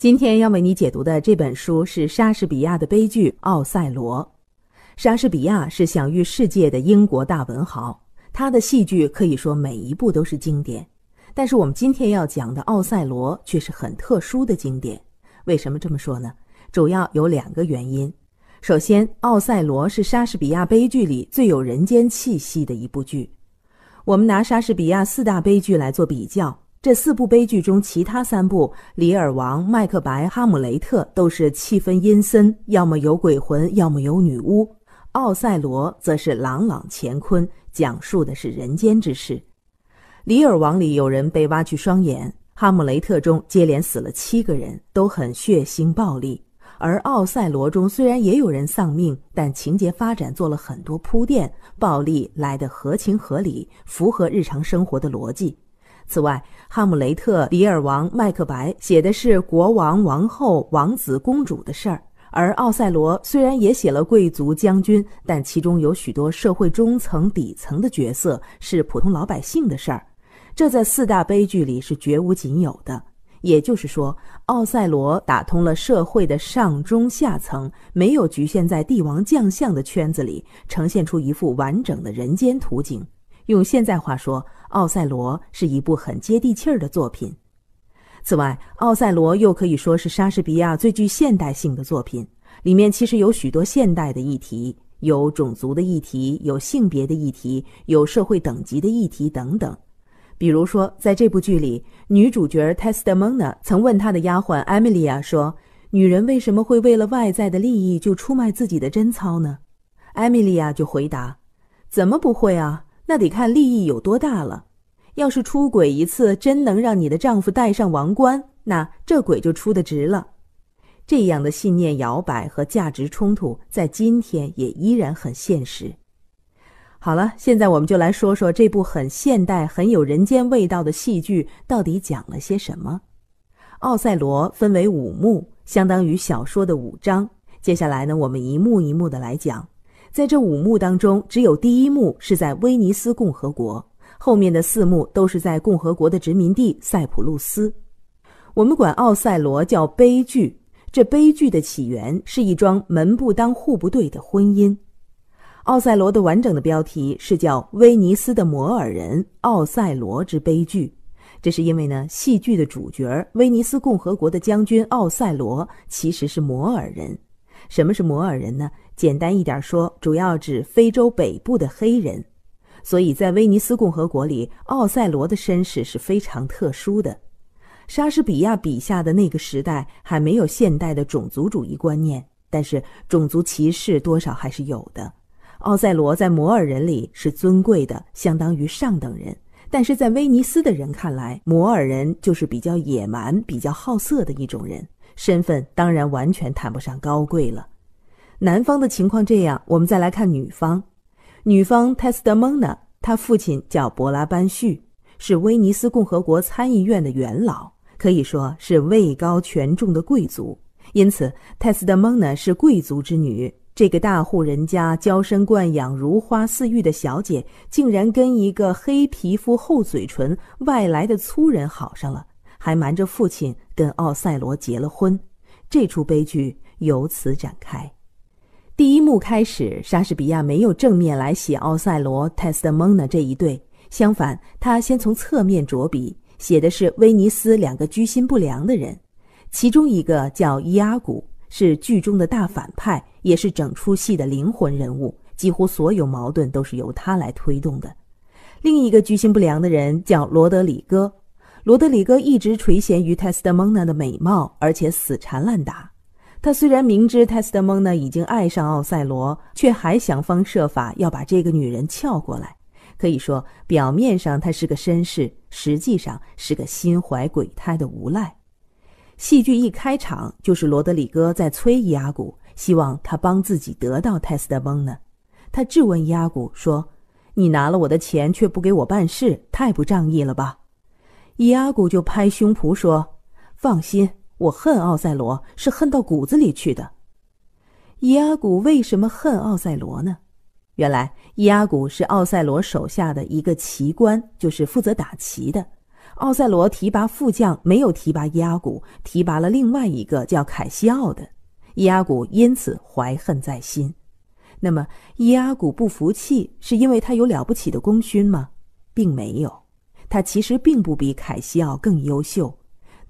今天要为你解读的这本书是莎士比亚的悲剧《奥赛罗》。莎士比亚是享誉世界的英国大文豪，他的戏剧可以说每一部都是经典。但是我们今天要讲的《奥赛罗》却是很特殊的经典。为什么这么说呢？主要有两个原因。首先，《奥赛罗》是莎士比亚悲剧里最有人间气息的一部剧。我们拿莎士比亚四大悲剧来做比较。这四部悲剧中，其他三部《李尔王》《麦克白》《哈姆雷特》都是气氛阴森，要么有鬼魂，要么有女巫；《奥赛罗》则是朗朗乾坤，讲述的是人间之事。《李尔王》里有人被挖去双眼，《哈姆雷特》中接连死了七个人，都很血腥暴力；而《奥赛罗》中虽然也有人丧命，但情节发展做了很多铺垫，暴力来得合情合理，符合日常生活的逻辑。此外，《哈姆雷特》《李尔王》《麦克白》写的是国王、王后、王子、公主的事儿，而《奥赛罗》虽然也写了贵族、将军，但其中有许多社会中层、底层的角色是普通老百姓的事儿，这在四大悲剧里是绝无仅有的。也就是说，《奥赛罗》打通了社会的上中下层，没有局限在帝王将相的圈子里，呈现出一幅完整的人间图景。用现在话说，《奥赛罗》是一部很接地气儿的作品。此外，《奥赛罗》又可以说是莎士比亚最具现代性的作品，里面其实有许多现代的议题，有种族的议题，有性别的议题，有社会等级的议题等等。比如说，在这部剧里，女主角泰斯蒙娜曾问她的丫鬟 i 米莉亚说：“女人为什么会为了外在的利益就出卖自己的贞操呢？”艾米莉亚就回答：“怎么不会啊？”那得看利益有多大了。要是出轨一次真能让你的丈夫戴上王冠，那这鬼就出得值了。这样的信念摇摆和价值冲突，在今天也依然很现实。好了，现在我们就来说说这部很现代、很有人间味道的戏剧到底讲了些什么。《奥赛罗》分为五幕，相当于小说的五章。接下来呢，我们一幕一幕的来讲。在这五幕当中，只有第一幕是在威尼斯共和国，后面的四幕都是在共和国的殖民地塞浦路斯。我们管《奥赛罗》叫悲剧，这悲剧的起源是一桩门不当户不对的婚姻。《奥赛罗》的完整的标题是叫《威尼斯的摩尔人奥赛罗之悲剧》，这是因为呢，戏剧的主角威尼斯共和国的将军奥赛罗其实是摩尔人。什么是摩尔人呢？简单一点说，主要指非洲北部的黑人，所以在威尼斯共和国里，奥赛罗的身世是非常特殊的。莎士比亚笔下的那个时代还没有现代的种族主义观念，但是种族歧视多少还是有的。奥赛罗在摩尔人里是尊贵的，相当于上等人，但是在威尼斯的人看来，摩尔人就是比较野蛮、比较好色的一种人，身份当然完全谈不上高贵了。男方的情况这样，我们再来看女方。女方 Testmona，她父亲叫博拉班叙，是威尼斯共和国参议院的元老，可以说是位高权重的贵族。因此，Testmona 是贵族之女，这个大户人家娇生惯养、如花似玉的小姐，竟然跟一个黑皮肤、厚嘴唇、外来的粗人好上了，还瞒着父亲跟奥赛罗结了婚。这出悲剧由此展开。第一幕开始，莎士比亚没有正面来写奥赛罗、Testmona 这一对，相反，他先从侧面着笔，写的是威尼斯两个居心不良的人，其中一个叫伊阿古，是剧中的大反派，也是整出戏的灵魂人物，几乎所有矛盾都是由他来推动的；另一个居心不良的人叫罗德里戈，罗德里戈一直垂涎于 Testmona 的美貌，而且死缠烂打。他虽然明知泰斯特蒙娜已经爱上奥赛罗，却还想方设法要把这个女人撬过来。可以说，表面上他是个绅士，实际上是个心怀鬼胎的无赖。戏剧一开场就是罗德里戈在催伊阿古，希望他帮自己得到泰斯特蒙娜。他质问伊阿古说：“你拿了我的钱却不给我办事，太不仗义了吧？”伊阿古就拍胸脯说：“放心。”我恨奥赛罗是恨到骨子里去的。伊阿古为什么恨奥赛罗呢？原来伊阿古是奥赛罗手下的一个奇官，就是负责打旗的。奥赛罗提拔副将没有提拔伊阿古，提拔了另外一个叫凯西奥的。伊阿古因此怀恨在心。那么伊阿古不服气是因为他有了不起的功勋吗？并没有，他其实并不比凯西奥更优秀。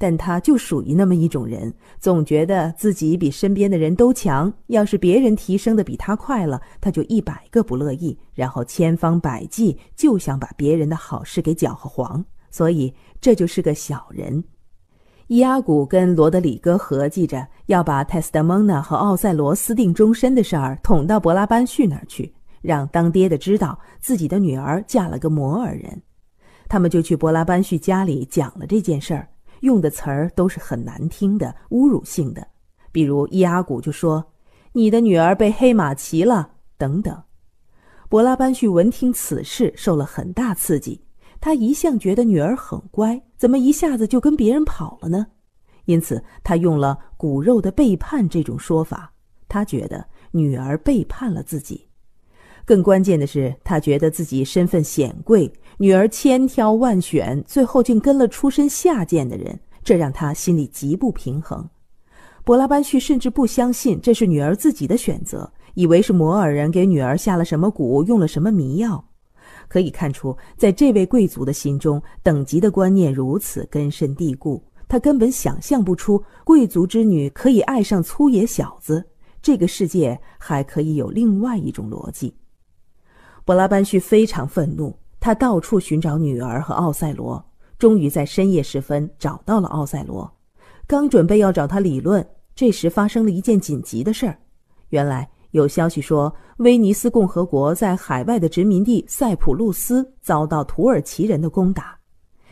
但他就属于那么一种人，总觉得自己比身边的人都强。要是别人提升的比他快了，他就一百个不乐意，然后千方百计就想把别人的好事给搅和黄。所以这就是个小人。伊阿古跟罗德里戈合计着要把泰斯蒙娜和奥赛罗斯定终身的事儿捅到博拉班叙那儿去，让当爹的知道自己的女儿嫁了个摩尔人。他们就去博拉班叙家里讲了这件事儿。用的词儿都是很难听的、侮辱性的，比如伊阿古就说：“你的女儿被黑马骑了。”等等。柏拉班叙闻听此事，受了很大刺激。他一向觉得女儿很乖，怎么一下子就跟别人跑了呢？因此，他用了“骨肉的背叛”这种说法。他觉得女儿背叛了自己。更关键的是，他觉得自己身份显贵。女儿千挑万选，最后竟跟了出身下贱的人，这让他心里极不平衡。博拉班旭甚至不相信这是女儿自己的选择，以为是摩尔人给女儿下了什么蛊，用了什么迷药。可以看出，在这位贵族的心中，等级的观念如此根深蒂固，他根本想象不出贵族之女可以爱上粗野小子。这个世界还可以有另外一种逻辑。博拉班旭非常愤怒。他到处寻找女儿和奥赛罗，终于在深夜时分找到了奥赛罗。刚准备要找他理论，这时发生了一件紧急的事儿。原来有消息说，威尼斯共和国在海外的殖民地塞浦路斯遭到土耳其人的攻打。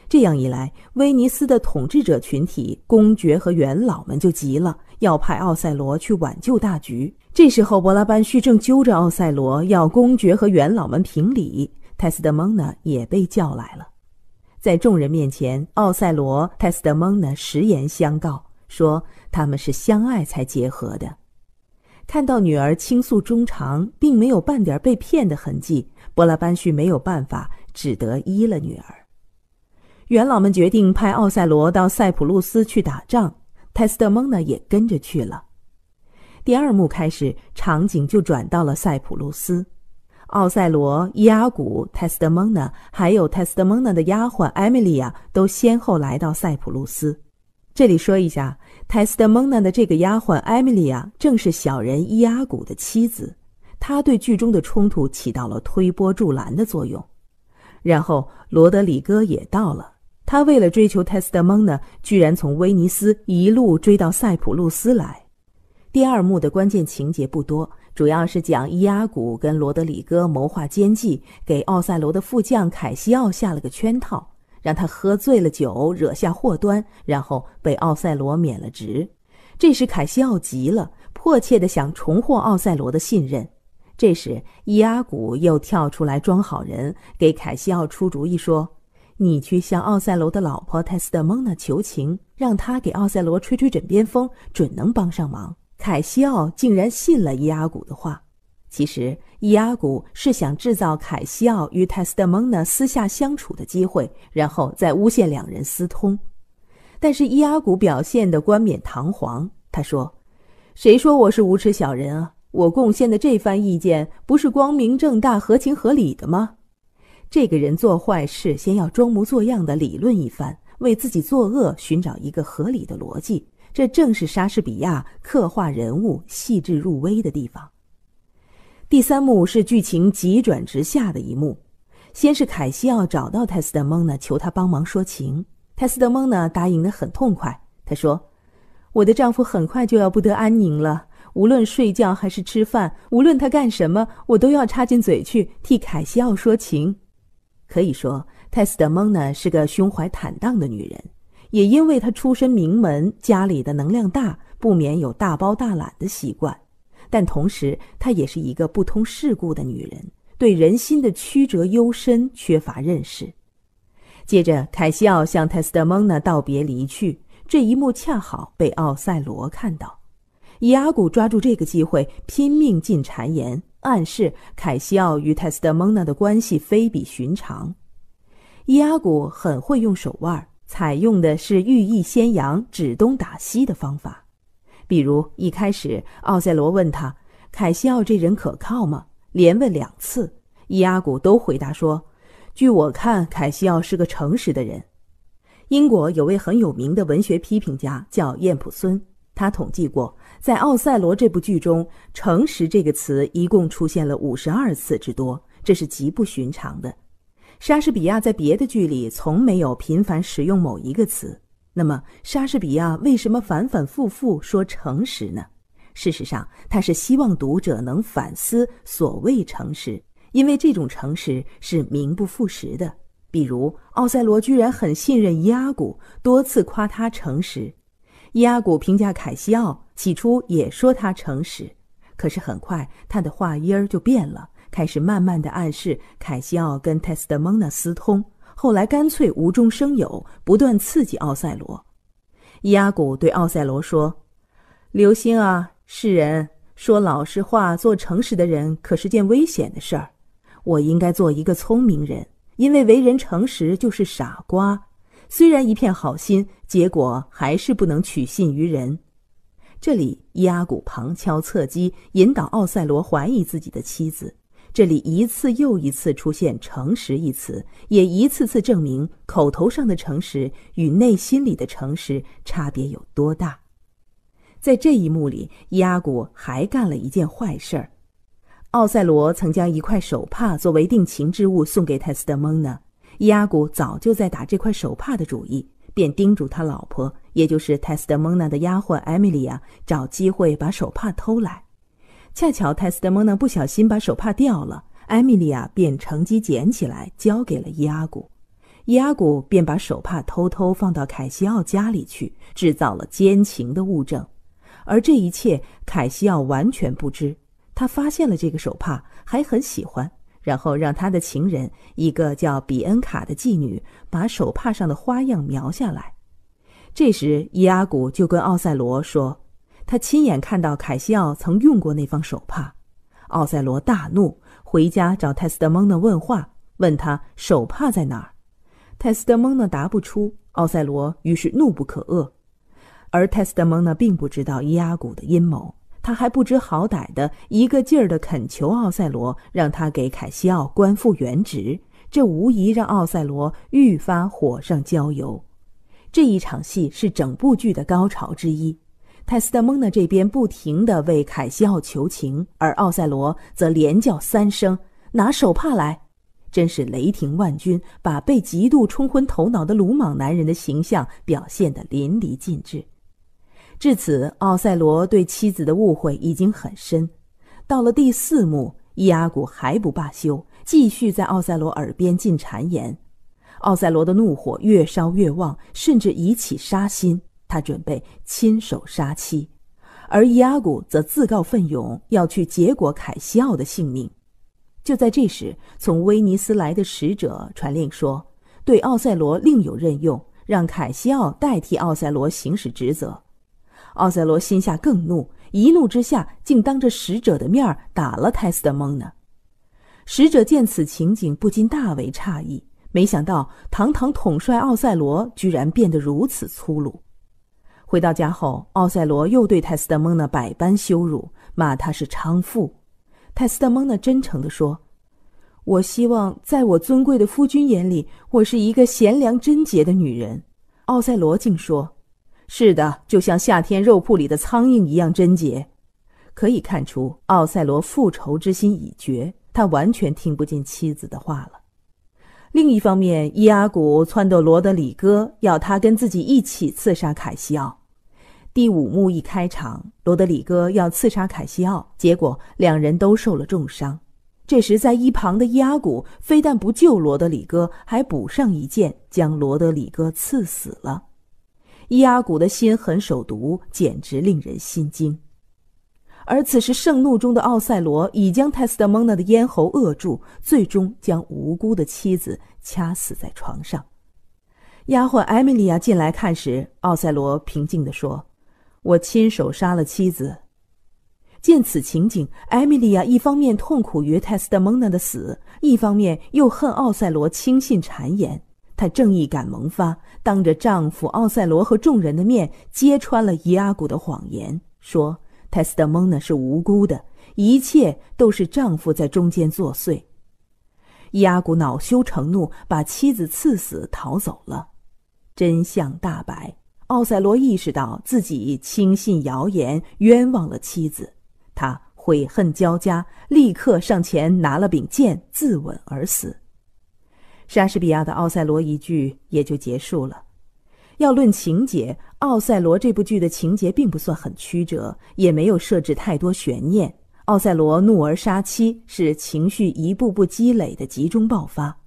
这样一来，威尼斯的统治者群体、公爵和元老们就急了，要派奥赛罗去挽救大局。这时候，伯拉班叙正揪着奥赛罗要公爵和元老们评理。泰斯特蒙娜也被叫来了，在众人面前，奥赛罗、泰斯特蒙娜实言相告，说他们是相爱才结合的。看到女儿倾诉衷肠，并没有半点被骗的痕迹，波拉班旭没有办法，只得依了女儿。元老们决定派奥赛罗到塞浦路斯去打仗，泰斯特蒙娜也跟着去了。第二幕开始，场景就转到了塞浦路斯。奥赛罗、伊阿古、泰斯特蒙娜，还有泰斯特蒙娜的丫鬟艾米莉亚，都先后来到塞浦路斯。这里说一下，泰斯特蒙娜的这个丫鬟艾米莉亚，正是小人伊阿古的妻子，她对剧中的冲突起到了推波助澜的作用。然后罗德里戈也到了，他为了追求泰斯特蒙娜，居然从威尼斯一路追到塞浦路斯来。第二幕的关键情节不多。主要是讲伊阿古跟罗德里戈谋划奸计，给奥赛罗的副将凯西奥下了个圈套，让他喝醉了酒，惹下祸端，然后被奥赛罗免了职。这时凯西奥急了，迫切的想重获奥赛罗的信任。这时伊阿古又跳出来装好人，给凯西奥出主意说：“你去向奥赛罗的老婆泰斯特蒙娜求情，让她给奥赛罗吹吹枕边风，准能帮上忙。”凯西奥竟然信了伊阿古的话。其实伊阿古是想制造凯西奥与泰斯特蒙娜私下相处的机会，然后再诬陷两人私通。但是伊阿古表现得冠冕堂皇，他说：“谁说我是无耻小人啊？我贡献的这番意见不是光明正大、合情合理的吗？”这个人做坏事先要装模作样的理论一番，为自己作恶寻找一个合理的逻辑。这正是莎士比亚刻画人物细致入微的地方。第三幕是剧情急转直下的一幕，先是凯西奥找到泰斯德蒙娜，求他帮忙说情。泰斯德蒙娜答应得很痛快，她说：“我的丈夫很快就要不得安宁了，无论睡觉还是吃饭，无论他干什么，我都要插进嘴去替凯西奥说情。”可以说，泰斯德蒙娜是个胸怀坦荡的女人。也因为他出身名门，家里的能量大，不免有大包大揽的习惯。但同时，她也是一个不通世故的女人，对人心的曲折幽深缺乏认识。接着，凯西奥向泰斯特蒙娜道别离去，这一幕恰好被奥赛罗看到。伊阿古抓住这个机会，拼命进谗言，暗示凯西奥与泰斯特蒙娜的关系非比寻常。伊阿古很会用手腕儿。采用的是寓意先扬、指东打西的方法，比如一开始奥赛罗问他：“凯西奥这人可靠吗？”连问两次，伊阿古都回答说：“据我看，凯西奥是个诚实的人。”英国有位很有名的文学批评家叫燕普森，他统计过，在《奥赛罗》这部剧中，“诚实”这个词一共出现了五十二次之多，这是极不寻常的。莎士比亚在别的剧里从没有频繁使用某一个词，那么莎士比亚为什么反反复复说诚实呢？事实上，他是希望读者能反思所谓诚实，因为这种诚实是名不副实的。比如奥赛罗居然很信任伊阿古，多次夸他诚实；伊阿古评价凯西奥，起初也说他诚实，可是很快他的话音儿就变了。开始慢慢的暗示凯西奥跟泰斯特蒙娜私通，后来干脆无中生有，不断刺激奥赛罗。伊阿古对奥赛罗说：“刘星啊，世人说老实话、做诚实的人，可是件危险的事儿。我应该做一个聪明人，因为为人诚实就是傻瓜。虽然一片好心，结果还是不能取信于人。”这里伊阿古旁敲侧击，引导奥赛罗怀疑自己的妻子。这里一次又一次出现“诚实”一词，也一次次证明口头上的诚实与内心里的诚实差别有多大。在这一幕里，伊阿古还干了一件坏事儿：奥赛罗曾将一块手帕作为定情之物送给泰斯特蒙娜，伊阿古早就在打这块手帕的主意，便叮嘱他老婆，也就是泰斯特蒙娜的丫鬟艾米莉亚，找机会把手帕偷来。恰巧泰斯特蒙娜不小心把手帕掉了，艾米莉亚便乘机捡起来，交给了伊阿古。伊阿古便把手帕偷偷放到凯西奥家里去，制造了奸情的物证。而这一切，凯西奥完全不知。他发现了这个手帕，还很喜欢，然后让他的情人一个叫比恩卡的妓女把手帕上的花样描下来。这时，伊阿古就跟奥赛罗说。他亲眼看到凯西奥曾用过那方手帕，奥赛罗大怒，回家找泰斯特蒙娜问话，问他手帕在哪儿。泰斯特蒙娜答不出，奥赛罗于是怒不可遏。而泰斯特蒙娜并不知道伊阿古的阴谋，他还不知好歹的一个劲儿的恳求奥赛罗，让他给凯西奥官复原职。这无疑让奥赛罗愈发火上浇油。这一场戏是整部剧的高潮之一。泰斯特蒙娜这边不停的为凯西奥求情，而奥赛罗则连叫三声“拿手帕来”，真是雷霆万钧，把被极度冲昏头脑的鲁莽男人的形象表现的淋漓尽致。至此，奥赛罗对妻子的误会已经很深。到了第四幕，伊阿古还不罢休，继续在奥赛罗耳边进谗言，奥赛罗的怒火越烧越旺，甚至已起杀心。他准备亲手杀妻，而伊阿古则自告奋勇要去结果凯西奥的性命。就在这时，从威尼斯来的使者传令说，对奥赛罗另有任用，让凯西奥代替奥赛罗行使职责。奥赛罗心下更怒，一怒之下竟当着使者的面打了泰斯特蒙呢。使者见此情景，不禁大为诧异，没想到堂堂统帅奥赛罗居然变得如此粗鲁。回到家后，奥赛罗又对泰斯特蒙娜百般羞辱，骂她是娼妇。泰斯特蒙娜真诚地说：“我希望在我尊贵的夫君眼里，我是一个贤良贞洁的女人。”奥赛罗竟说：“是的，就像夏天肉铺里的苍蝇一样贞洁。”可以看出，奥赛罗复仇之心已决，他完全听不进妻子的话了。另一方面，伊阿古撺掇罗德里戈要他跟自己一起刺杀凯西奥。第五幕一开场，罗德里戈要刺杀凯西奥，结果两人都受了重伤。这时，在一旁的伊阿古非但不救罗德里戈，还补上一剑，将罗德里戈刺死了。伊阿古的心狠手毒，简直令人心惊。而此时，盛怒中的奥赛罗已将泰斯特蒙娜的咽喉扼住，最终将无辜的妻子掐死在床上。丫鬟艾米莉亚进来看时，奥赛罗平静地说：“我亲手杀了妻子。”见此情景，艾米莉亚一方面痛苦于泰斯特蒙娜的死，一方面又恨奥赛罗轻信谗言。她正义感萌发，当着丈夫奥赛罗和众人的面，揭穿了伊阿古的谎言，说。泰斯特蒙娜是无辜的，一切都是丈夫在中间作祟。伊阿古恼羞成怒，把妻子刺死，逃走了。真相大白，奥赛罗意识到自己轻信谣言，冤枉了妻子，他悔恨交加，立刻上前拿了柄剑自刎而死。莎士比亚的《奥赛罗》一句也就结束了。要论情节，《奥赛罗》这部剧的情节并不算很曲折，也没有设置太多悬念。奥赛罗怒而杀妻，是情绪一步步积累的集中爆发。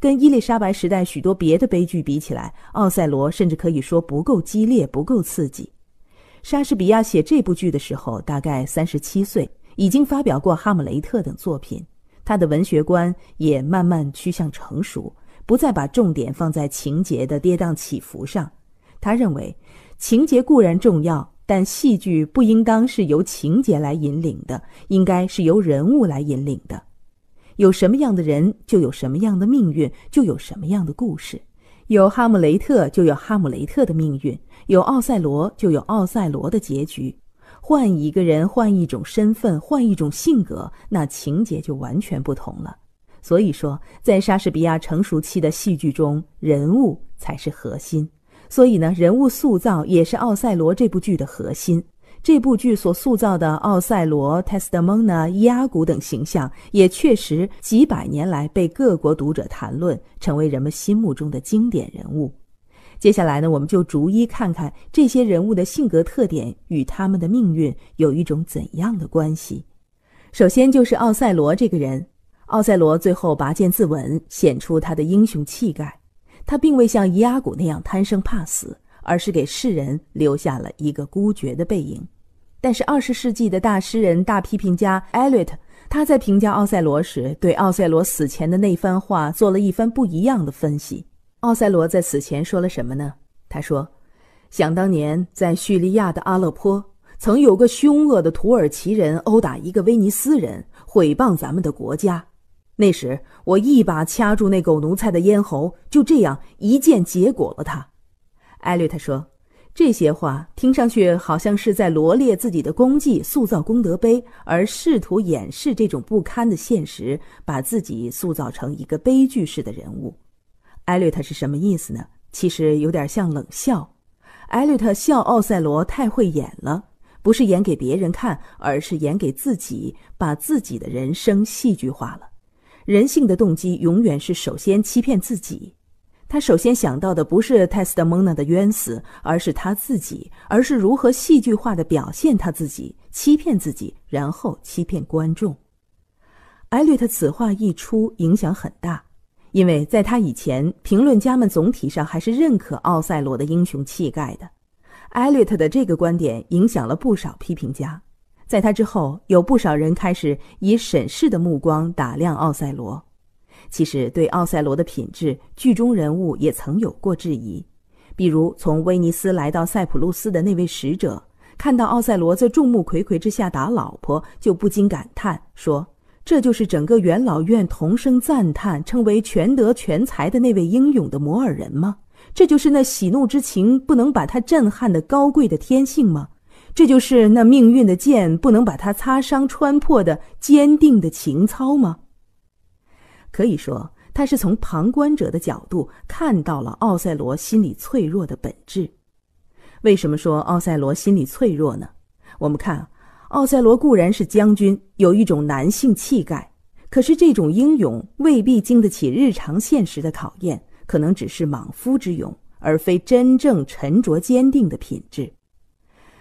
跟伊丽莎白时代许多别的悲剧比起来，《奥赛罗》甚至可以说不够激烈、不够刺激。莎士比亚写这部剧的时候，大概三十七岁，已经发表过《哈姆雷特》等作品，他的文学观也慢慢趋向成熟。不再把重点放在情节的跌宕起伏上。他认为，情节固然重要，但戏剧不应当是由情节来引领的，应该是由人物来引领的。有什么样的人，就有什么样的命运，就有什么样的故事。有哈姆雷特，就有哈姆雷特的命运；有奥赛罗，就有奥赛罗的结局。换一个人，换一种身份，换一种性格，那情节就完全不同了。所以说，在莎士比亚成熟期的戏剧中，人物才是核心。所以呢，人物塑造也是《奥赛罗》这部剧的核心。这部剧所塑造的奥赛罗、Testmona、伊阿古等形象，也确实几百年来被各国读者谈论，成为人们心目中的经典人物。接下来呢，我们就逐一看看这些人物的性格特点与他们的命运有一种怎样的关系。首先就是奥赛罗这个人。奥赛罗最后拔剑自刎，显出他的英雄气概。他并未像伊阿古那样贪生怕死，而是给世人留下了一个孤绝的背影。但是，二十世纪的大诗人大批评家艾略特，他在评价奥赛罗时，对奥赛罗死前的那番话做了一番不一样的分析。奥赛罗在死前说了什么呢？他说：“想当年，在叙利亚的阿勒颇，曾有个凶恶的土耳其人殴打一个威尼斯人，毁谤咱们的国家。”那时，我一把掐住那狗奴才的咽喉，就这样一剑结果了他。艾略特说：“这些话听上去好像是在罗列自己的功绩，塑造功德碑，而试图掩饰这种不堪的现实，把自己塑造成一个悲剧式的人物。”艾略特是什么意思呢？其实有点像冷笑。艾略特笑奥赛罗太会演了，不是演给别人看，而是演给自己，把自己的人生戏剧化了。人性的动机永远是首先欺骗自己，他首先想到的不是泰斯蒙娜的冤死，而是他自己，而是如何戏剧化的表现他自己，欺骗自己，然后欺骗观众。艾略特此话一出，影响很大，因为在他以前，评论家们总体上还是认可奥赛罗的英雄气概的。艾略特的这个观点影响了不少批评家。在他之后，有不少人开始以审视的目光打量奥赛罗。其实，对奥赛罗的品质，剧中人物也曾有过质疑。比如，从威尼斯来到塞浦路斯的那位使者，看到奥赛罗在众目睽睽之下打老婆，就不禁感叹说：“这就是整个元老院同声赞叹、称为全德全才的那位英勇的摩尔人吗？这就是那喜怒之情不能把他震撼的高贵的天性吗？”这就是那命运的剑不能把它擦伤穿破的坚定的情操吗？可以说，他是从旁观者的角度看到了奥赛罗心理脆弱的本质。为什么说奥赛罗心理脆弱呢？我们看，奥赛罗固然是将军，有一种男性气概，可是这种英勇未必经得起日常现实的考验，可能只是莽夫之勇，而非真正沉着坚定的品质。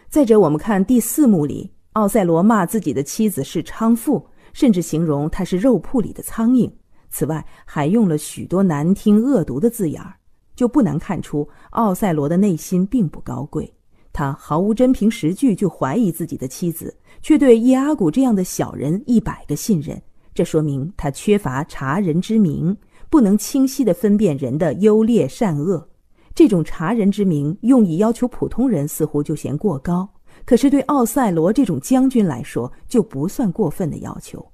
再者，我们看第四幕里，奥赛罗骂自己的妻子是娼妇，甚至形容她是肉铺里的苍蝇。此外，还用了许多难听恶毒的字眼儿，就不难看出奥赛罗的内心并不高贵。他毫无真凭实据就怀疑自己的妻子，却对伊阿古这样的小人一百个信任，这说明他缺乏察人之明，不能清晰地分辨人的优劣善恶。这种察人之名用以要求普通人，似乎就嫌过高；可是对奥赛罗这种将军来说，就不算过分的要求。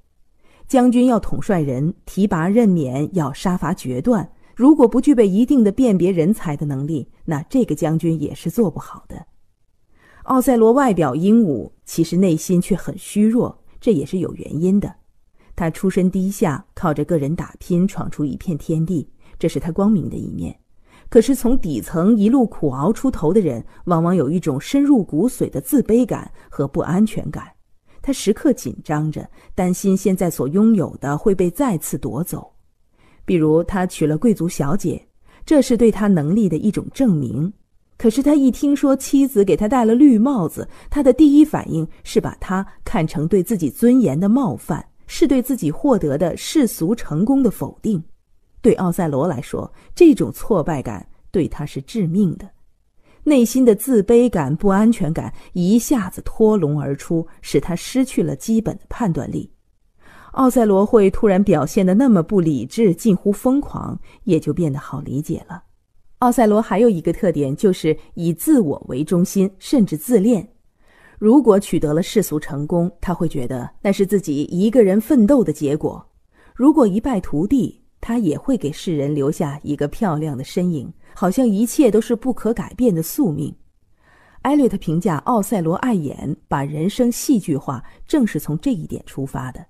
将军要统帅人，提拔任免要杀伐决断，如果不具备一定的辨别人才的能力，那这个将军也是做不好的。奥赛罗外表英武，其实内心却很虚弱，这也是有原因的。他出身低下，靠着个人打拼闯出一片天地，这是他光明的一面。可是，从底层一路苦熬出头的人，往往有一种深入骨髓的自卑感和不安全感。他时刻紧张着，担心现在所拥有的会被再次夺走。比如，他娶了贵族小姐，这是对他能力的一种证明。可是，他一听说妻子给他戴了绿帽子，他的第一反应是把他看成对自己尊严的冒犯，是对自己获得的世俗成功的否定。对奥赛罗来说，这种挫败感对他是致命的，内心的自卑感、不安全感一下子脱笼而出，使他失去了基本的判断力。奥赛罗会突然表现得那么不理智，近乎疯狂，也就变得好理解了。奥赛罗还有一个特点，就是以自我为中心，甚至自恋。如果取得了世俗成功，他会觉得那是自己一个人奋斗的结果；如果一败涂地，他也会给世人留下一个漂亮的身影，好像一切都是不可改变的宿命。艾略特评价《奥赛罗》爱眼，把人生戏剧化，正是从这一点出发的。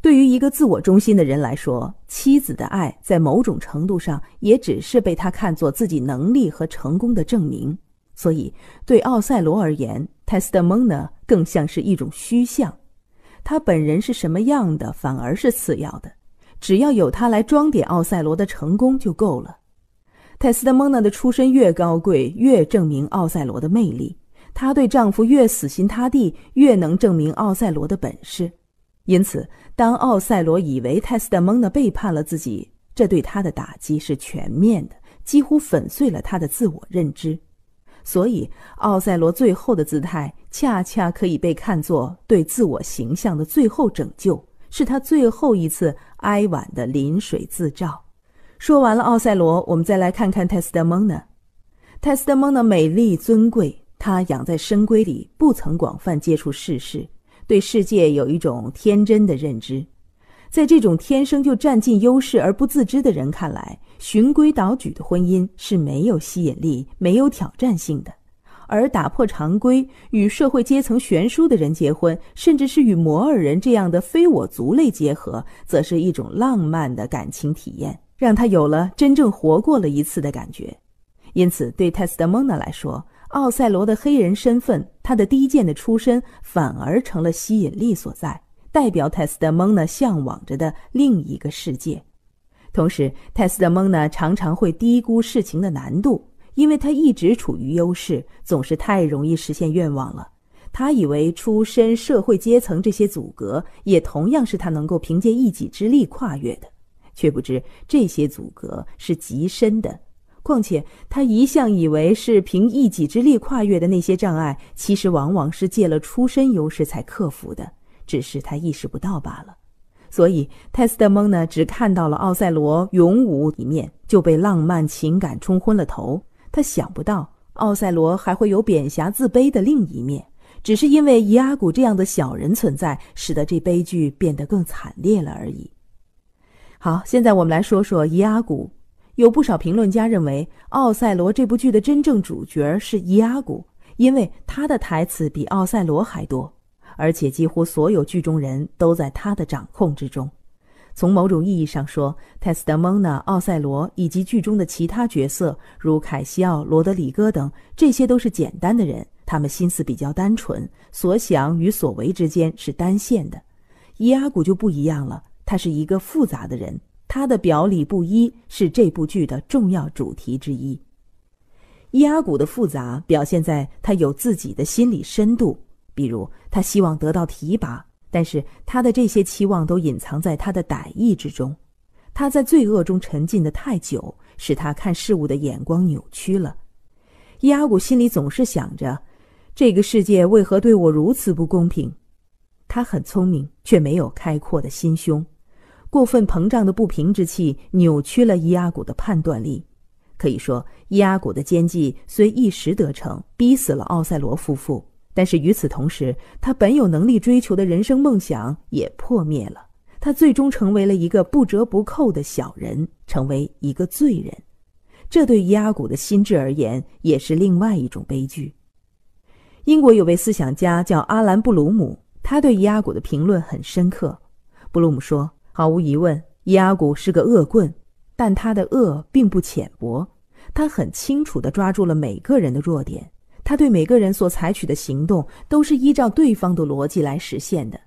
对于一个自我中心的人来说，妻子的爱在某种程度上也只是被他看作自己能力和成功的证明。所以，对奥赛罗而言，《testmona》更像是一种虚像，他本人是什么样的，反而是次要的。只要有他来装点奥赛罗的成功就够了。泰斯特蒙娜的出身越高贵，越证明奥赛罗的魅力；她对丈夫越死心塌地，越能证明奥赛罗的本事。因此，当奥赛罗以为泰斯特蒙娜背叛了自己，这对他的打击是全面的，几乎粉碎了他的自我认知。所以，奥赛罗最后的姿态，恰恰可以被看作对自我形象的最后拯救。是他最后一次哀婉的临水自照。说完了奥赛罗，我们再来看看泰斯蒙娜。泰斯蒙娜美丽尊贵，她养在深闺里，不曾广泛接触世事，对世界有一种天真的认知。在这种天生就占尽优势而不自知的人看来，循规蹈矩的婚姻是没有吸引力、没有挑战性的。而打破常规，与社会阶层悬殊的人结婚，甚至是与摩尔人这样的非我族类结合，则是一种浪漫的感情体验，让他有了真正活过了一次的感觉。因此，对泰斯特蒙娜来说，奥赛罗的黑人身份，他的低贱的出身，反而成了吸引力所在，代表泰斯特蒙娜向往着的另一个世界。同时，泰斯特蒙娜常常会低估事情的难度。因为他一直处于优势，总是太容易实现愿望了。他以为出身社会阶层这些阻隔，也同样是他能够凭借一己之力跨越的，却不知这些阻隔是极深的。况且他一向以为是凭一己之力跨越的那些障碍，其实往往是借了出身优势才克服的，只是他意识不到罢了。所以泰斯特蒙呢，只看到了奥赛罗勇武一面，就被浪漫情感冲昏了头。他想不到奥赛罗还会有贬侠自卑的另一面，只是因为伊阿古这样的小人存在，使得这悲剧变得更惨烈了而已。好，现在我们来说说伊阿古。有不少评论家认为，奥赛罗这部剧的真正主角是伊阿古，因为他的台词比奥赛罗还多，而且几乎所有剧中人都在他的掌控之中。从某种意义上说，《泰斯蒙娜》《奥赛罗》以及剧中的其他角色，如凯西奥、罗德里戈等，这些都是简单的人，他们心思比较单纯，所想与所为之间是单线的。伊阿古就不一样了，他是一个复杂的人，他的表里不一是这部剧的重要主题之一。伊阿古的复杂表现在他有自己的心理深度，比如他希望得到提拔。但是他的这些期望都隐藏在他的歹意之中，他在罪恶中沉浸的太久，使他看事物的眼光扭曲了。伊阿古心里总是想着，这个世界为何对我如此不公平？他很聪明，却没有开阔的心胸，过分膨胀的不平之气扭曲了伊阿古的判断力。可以说，伊阿古的奸计虽一时得逞，逼死了奥赛罗夫妇。但是与此同时，他本有能力追求的人生梦想也破灭了。他最终成为了一个不折不扣的小人，成为一个罪人。这对伊阿古的心智而言，也是另外一种悲剧。英国有位思想家叫阿兰·布鲁姆，他对伊阿古的评论很深刻。布鲁姆说：“毫无疑问，伊阿古是个恶棍，但他的恶并不浅薄，他很清楚的抓住了每个人的弱点。”他对每个人所采取的行动都是依照对方的逻辑来实现的，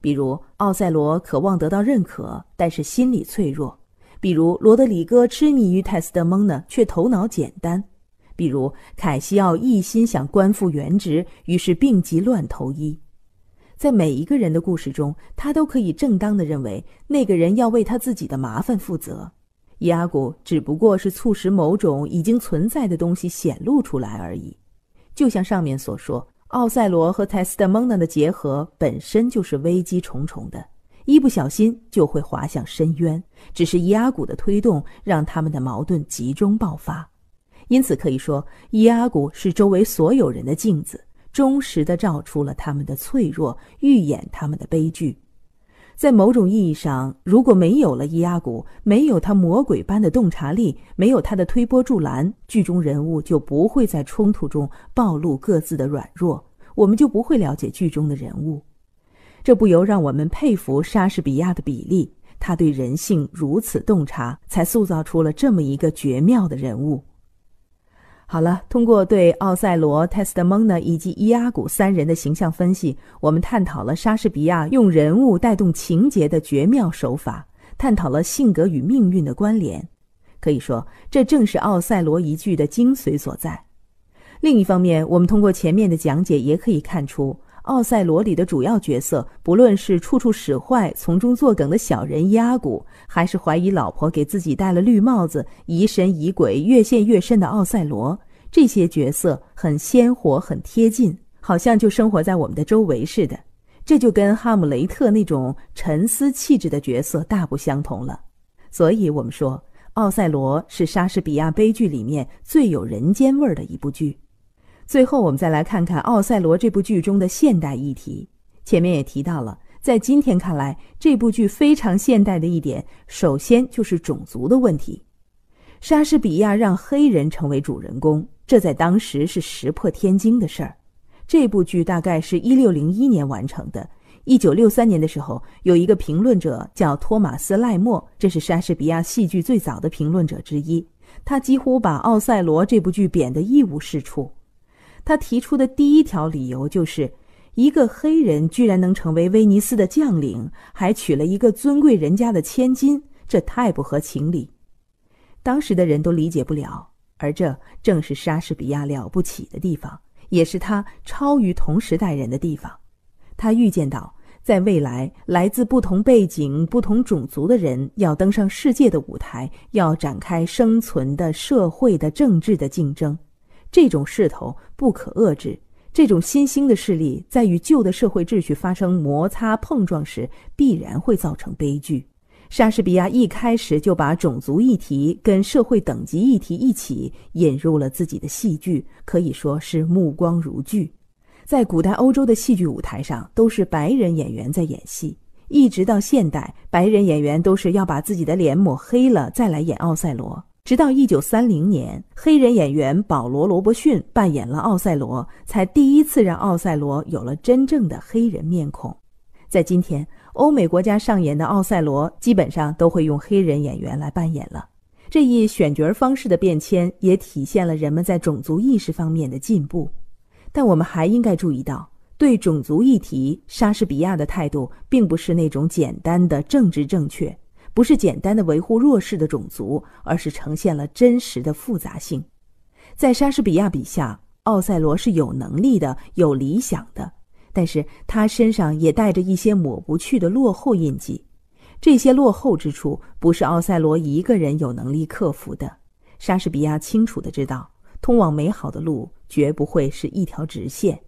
比如奥赛罗渴望得到认可，但是心理脆弱；比如罗德里戈痴迷于泰斯德蒙呢，却头脑简单；比如凯西奥一心想官复原职，于是病急乱投医。在每一个人的故事中，他都可以正当的认为那个人要为他自己的麻烦负责，伊阿古只不过是促使某种已经存在的东西显露出来而已。就像上面所说，奥赛罗和泰斯特蒙娜的结合本身就是危机重重的，一不小心就会滑向深渊。只是伊阿古的推动让他们的矛盾集中爆发，因此可以说，伊阿古是周围所有人的镜子，忠实的照出了他们的脆弱，预演他们的悲剧。在某种意义上，如果没有了伊阿古，没有他魔鬼般的洞察力，没有他的推波助澜，剧中人物就不会在冲突中暴露各自的软弱，我们就不会了解剧中的人物。这不由让我们佩服莎士比亚的笔力，他对人性如此洞察，才塑造出了这么一个绝妙的人物。好了，通过对奥赛罗、泰斯蒙娜以及伊阿古三人的形象分析，我们探讨了莎士比亚用人物带动情节的绝妙手法，探讨了性格与命运的关联。可以说，这正是《奥赛罗》一句的精髓所在。另一方面，我们通过前面的讲解，也可以看出。《奥赛罗》里的主要角色，不论是处处使坏、从中作梗的小人伊阿古，还是怀疑老婆给自己戴了绿帽子、疑神疑鬼、越陷越深的奥赛罗，这些角色很鲜活、很贴近，好像就生活在我们的周围似的。这就跟《哈姆雷特》那种沉思气质的角色大不相同了。所以，我们说，《奥赛罗》是莎士比亚悲剧里面最有人间味儿的一部剧。最后，我们再来看看《奥赛罗》这部剧中的现代议题。前面也提到了，在今天看来，这部剧非常现代的一点，首先就是种族的问题。莎士比亚让黑人成为主人公，这在当时是石破天惊的事儿。这部剧大概是一六零一年完成的。一九六三年的时候，有一个评论者叫托马斯·赖默，这是莎士比亚戏剧最早的评论者之一。他几乎把《奥赛罗》这部剧贬得一无是处。他提出的第一条理由就是，一个黑人居然能成为威尼斯的将领，还娶了一个尊贵人家的千金，这太不合情理，当时的人都理解不了。而这正是莎士比亚了不起的地方，也是他超于同时代人的地方。他预见到，在未来，来自不同背景、不同种族的人要登上世界的舞台，要展开生存的社会的政治的竞争。这种势头不可遏制。这种新兴的势力在与旧的社会秩序发生摩擦碰撞时，必然会造成悲剧。莎士比亚一开始就把种族议题跟社会等级议题一起引入了自己的戏剧，可以说是目光如炬。在古代欧洲的戏剧舞台上，都是白人演员在演戏，一直到现代，白人演员都是要把自己的脸抹黑了再来演奥赛罗。直到一九三零年，黑人演员保罗·罗伯逊扮演了奥赛罗，才第一次让奥赛罗有了真正的黑人面孔。在今天，欧美国家上演的奥赛罗基本上都会用黑人演员来扮演了。这一选角方式的变迁，也体现了人们在种族意识方面的进步。但我们还应该注意到，对种族议题，莎士比亚的态度并不是那种简单的政治正确。不是简单的维护弱势的种族，而是呈现了真实的复杂性。在莎士比亚笔下，奥赛罗是有能力的、有理想的，但是他身上也带着一些抹不去的落后印记。这些落后之处，不是奥赛罗一个人有能力克服的。莎士比亚清楚的知道，通往美好的路绝不会是一条直线。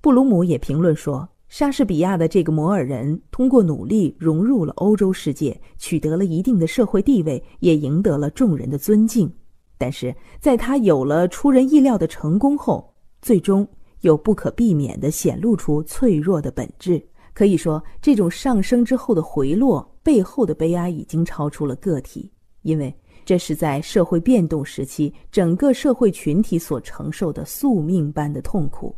布鲁姆也评论说。莎士比亚的这个摩尔人，通过努力融入了欧洲世界，取得了一定的社会地位，也赢得了众人的尊敬。但是，在他有了出人意料的成功后，最终又不可避免地显露出脆弱的本质。可以说，这种上升之后的回落背后的悲哀，已经超出了个体，因为这是在社会变动时期整个社会群体所承受的宿命般的痛苦。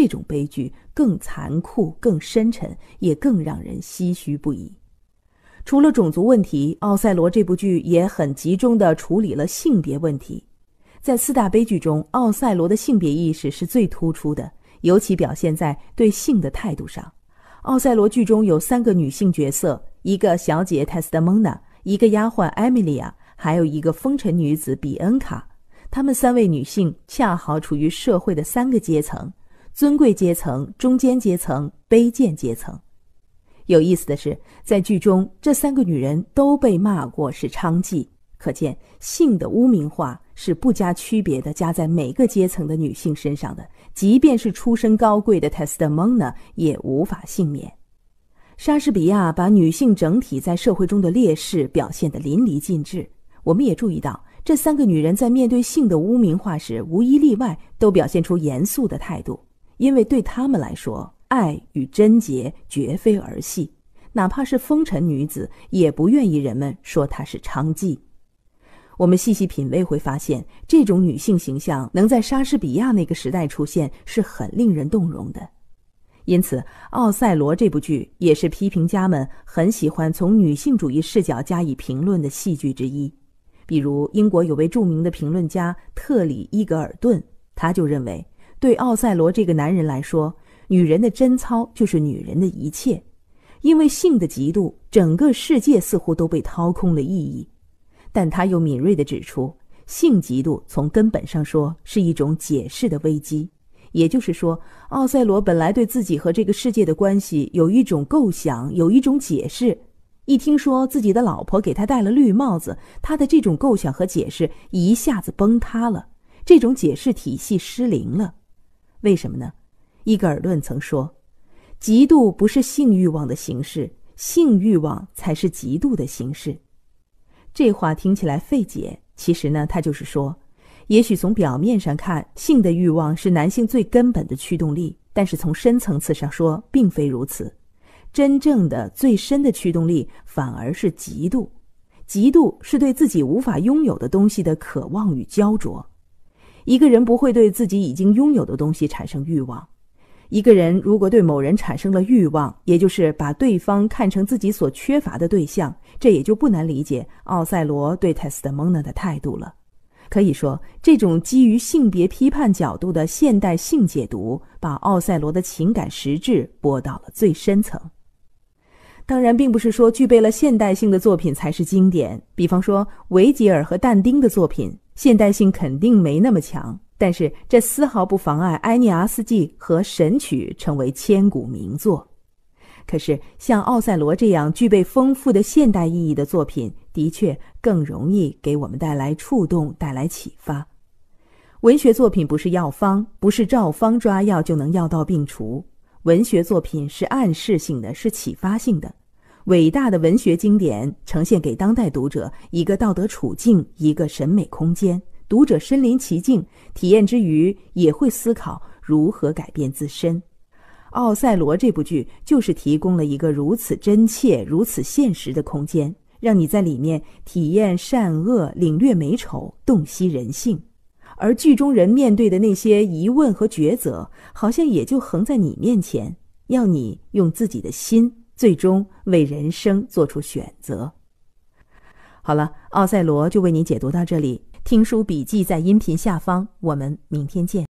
这种悲剧更残酷、更深沉，也更让人唏嘘不已。除了种族问题，《奥赛罗》这部剧也很集中地处理了性别问题。在四大悲剧中，《奥赛罗》的性别意识是最突出的，尤其表现在对性的态度上。《奥赛罗》剧中有三个女性角色：一个小姐泰斯蒙娜，一个丫鬟艾米莉亚，还有一个风尘女子比恩卡。她们三位女性恰好处于社会的三个阶层。尊贵阶层、中间阶层、卑贱阶层。有意思的是，在剧中这三个女人都被骂过是娼妓，可见性的污名化是不加区别的，加在每个阶层的女性身上的。即便是出身高贵的 t e s t i m o n a 也无法幸免。莎士比亚把女性整体在社会中的劣势表现得淋漓尽致。我们也注意到，这三个女人在面对性的污名化时，无一例外都表现出严肃的态度。因为对他们来说，爱与贞洁绝非儿戏，哪怕是风尘女子，也不愿意人们说她是娼妓。我们细细品味，会发现这种女性形象能在莎士比亚那个时代出现，是很令人动容的。因此，《奥赛罗》这部剧也是批评家们很喜欢从女性主义视角加以评论的戏剧之一。比如，英国有位著名的评论家特里·伊格尔顿，他就认为。对奥赛罗这个男人来说，女人的贞操就是女人的一切，因为性的嫉妒，整个世界似乎都被掏空了意义。但他又敏锐地指出，性嫉妒从根本上说是一种解释的危机，也就是说，奥赛罗本来对自己和这个世界的关系有一种构想，有一种解释，一听说自己的老婆给他戴了绿帽子，他的这种构想和解释一下子崩塌了，这种解释体系失灵了。为什么呢？伊格尔顿曾说：“嫉妒不是性欲望的形式，性欲望才是嫉妒的形式。”这话听起来费解，其实呢，他就是说，也许从表面上看，性的欲望是男性最根本的驱动力，但是从深层次上说，并非如此。真正的、最深的驱动力反而是嫉妒。嫉妒是对自己无法拥有的东西的渴望与焦灼。一个人不会对自己已经拥有的东西产生欲望。一个人如果对某人产生了欲望，也就是把对方看成自己所缺乏的对象，这也就不难理解奥赛罗对泰斯蒙娜的态度了。可以说，这种基于性别批判角度的现代性解读，把奥赛罗的情感实质拨到了最深层。当然，并不是说具备了现代性的作品才是经典，比方说维吉尔和但丁的作品。现代性肯定没那么强，但是这丝毫不妨碍《埃涅阿斯纪》和《神曲》成为千古名作。可是，像《奥赛罗》这样具备丰富的现代意义的作品，的确更容易给我们带来触动，带来启发。文学作品不是药方，不是照方抓药就能药到病除。文学作品是暗示性的，是启发性的。伟大的文学经典呈现给当代读者一个道德处境，一个审美空间。读者身临其境，体验之余也会思考如何改变自身。《奥赛罗》这部剧就是提供了一个如此真切、如此现实的空间，让你在里面体验善恶，领略美丑，洞悉人性。而剧中人面对的那些疑问和抉择，好像也就横在你面前，要你用自己的心。最终为人生做出选择。好了，奥赛罗就为您解读到这里。听书笔记在音频下方，我们明天见。